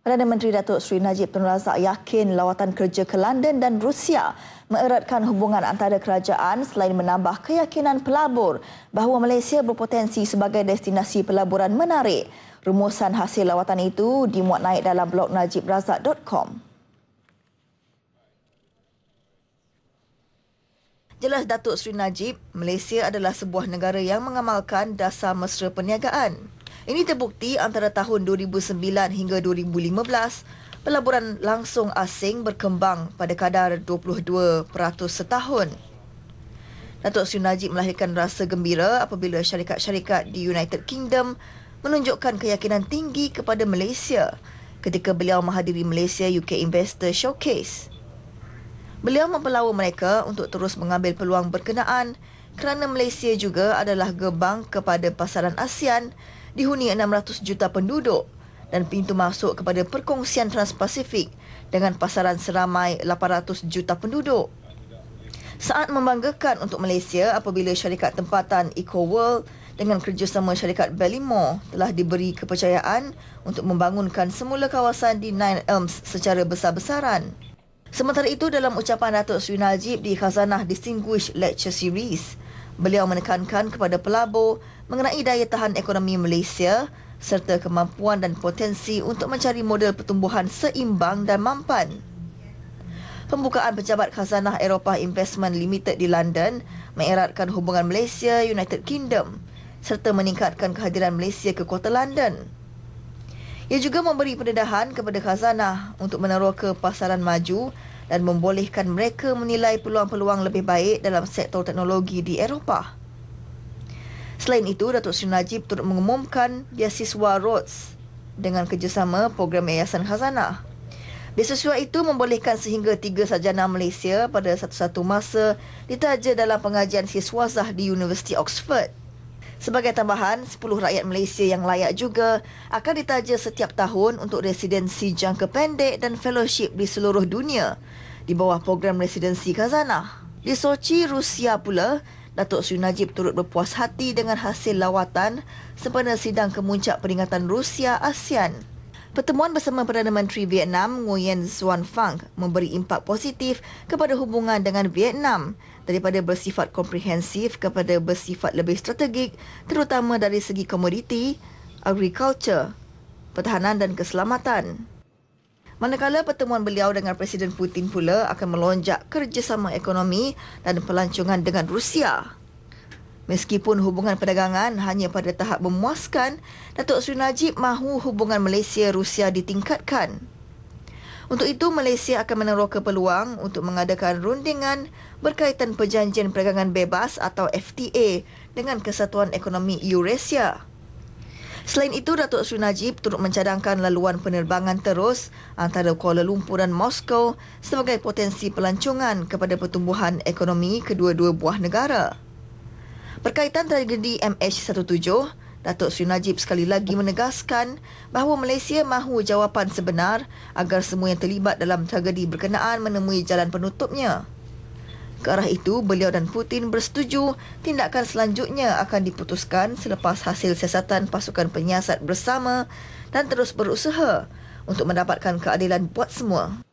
Perdana Menteri Datuk Seri Najib Tun Razak yakin lawatan kerja ke London dan Rusia mengeratkan hubungan antara kerajaan selain menambah keyakinan pelabur bahawa Malaysia berpotensi sebagai destinasi pelaburan menarik. Rumusan hasil lawatan itu dimuat naik dalam blog najibrazak.com. Jelas Datuk Seri Najib, Malaysia adalah sebuah negara yang mengamalkan dasar mesra perniagaan. Ini terbukti antara tahun 2009 hingga 2015, pelaburan langsung asing berkembang pada kadar 22% setahun. Datuk Sri Najib melahirkan rasa gembira apabila syarikat-syarikat di United Kingdom menunjukkan keyakinan tinggi kepada Malaysia ketika beliau menghadiri Malaysia UK Investor Showcase. Beliau mempelawa mereka untuk terus mengambil peluang berkenaan kerana Malaysia juga adalah gebang kepada pasaran ASEAN dihuni 600 juta penduduk dan pintu masuk kepada perkongsian Transpasifik dengan pasaran seramai 800 juta penduduk. Saat membanggakan untuk Malaysia apabila syarikat tempatan EcoWorld dengan kerjasama syarikat Ballymore telah diberi kepercayaan untuk membangunkan semula kawasan di Nine Elms secara besar-besaran. Sementara itu dalam ucapan Datuk Sri Najib di Khazanah Distinguished Lecture Series, Beliau menekankan kepada pelabur mengenai daya tahan ekonomi Malaysia serta kemampuan dan potensi untuk mencari model pertumbuhan seimbang dan mampan. Pembukaan Pejabat Khazanah Eropah Investment Limited di London mengeratkan hubungan Malaysia United Kingdom serta meningkatkan kehadiran Malaysia ke kota London. Ia juga memberi pendedahan kepada Khazanah untuk meneroka pasaran maju dan membolehkan mereka menilai peluang-peluang lebih baik dalam sektor teknologi di Eropah. Selain itu, Datuk Sri Najib turut mengumumkan beasiswa Rhodes dengan kerjasama program Yayasan Khazanah. Beasiswa itu membolehkan sehingga tiga sarjana Malaysia pada satu-satu masa ditaja dalam pengajian siswazah di Universiti Oxford. Sebagai tambahan, 10 rakyat Malaysia yang layak juga akan ditaja setiap tahun untuk residensi jangka pendek dan fellowship di seluruh dunia di bawah program residensi Kazanah. Di Sochi, Rusia pula, Datuk Sri Najib turut berpuas hati dengan hasil lawatan sempena sidang kemuncak peringatan Rusia ASEAN Pertemuan bersama Perdana Menteri Vietnam Nguyen Xuan Phuc memberi impak positif kepada hubungan dengan Vietnam daripada bersifat komprehensif kepada bersifat lebih strategik terutama dari segi komoditi, agriculture, pertahanan dan keselamatan. Manakala pertemuan beliau dengan Presiden Putin pula akan melonjak kerjasama ekonomi dan pelancongan dengan Rusia. Meskipun hubungan perdagangan hanya pada tahap memuaskan, Datuk Seri Najib mahu hubungan Malaysia-Rusia ditingkatkan. Untuk itu, Malaysia akan meneroka peluang untuk mengadakan rundingan berkaitan Perjanjian Perdagangan Bebas atau FTA dengan Kesatuan Ekonomi Eurasia. Selain itu, Datuk Seri Najib turut mencadangkan laluan penerbangan terus antara Kuala Lumpur dan Moskow sebagai potensi pelancongan kepada pertumbuhan ekonomi kedua-dua buah negara. Berkaitan tragedi MH17, Datuk Sri Najib sekali lagi menegaskan bahawa Malaysia mahu jawapan sebenar agar semua yang terlibat dalam tragedi berkenaan menemui jalan penutupnya. Ke arah itu, beliau dan Putin bersetuju tindakan selanjutnya akan diputuskan selepas hasil siasatan pasukan penyiasat bersama dan terus berusaha untuk mendapatkan keadilan buat semua.